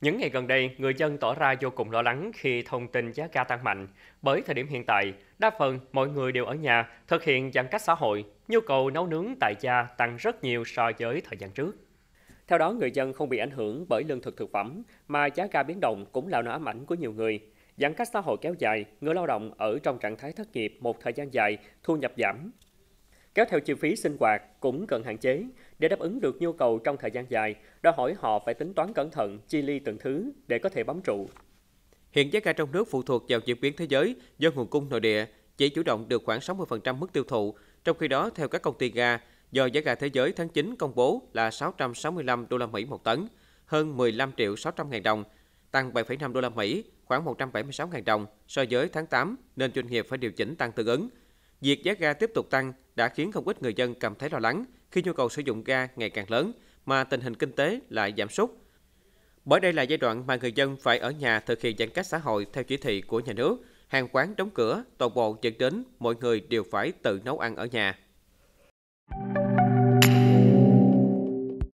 Những ngày gần đây, người dân tỏ ra vô cùng lo lắng khi thông tin giá ga tăng mạnh. Bởi thời điểm hiện tại, đa phần mọi người đều ở nhà, thực hiện giãn cách xã hội, nhu cầu nấu nướng tại gia tăng rất nhiều so với thời gian trước. Theo đó, người dân không bị ảnh hưởng bởi lương thực thực phẩm, mà giá ga biến động cũng là nỗi ám ảnh của nhiều người. Giãn cách xã hội kéo dài, người lao động ở trong trạng thái thất nghiệp một thời gian dài, thu nhập giảm, Kéo theo chi phí sinh hoạt cũng cần hạn chế để đáp ứng được nhu cầu trong thời gian dài, đòi hỏi họ phải tính toán cẩn thận, chi ly từng thứ để có thể bám trụ. Hiện giá ga trong nước phụ thuộc vào diễn biến thế giới do nguồn cung nội địa chỉ chủ động được khoảng 60% mức tiêu thụ, trong khi đó theo các công ty ga, do giá ga thế giới tháng 9 công bố là 665 đô la Mỹ một tấn, hơn 15 triệu 600 ngàn đồng, tăng 7,5 đô la Mỹ, khoảng 176 ngàn đồng so với tháng 8 nên doanh nghiệp phải điều chỉnh tăng tương ứng. Việc giá ga tiếp tục tăng đã khiến không ít người dân cảm thấy lo lắng khi nhu cầu sử dụng ga ngày càng lớn mà tình hình kinh tế lại giảm sút. Bởi đây là giai đoạn mà người dân phải ở nhà thực hiện giãn cách xã hội theo chỉ thị của nhà nước, hàng quán đóng cửa, toàn bộ dẫn đến mọi người đều phải tự nấu ăn ở nhà.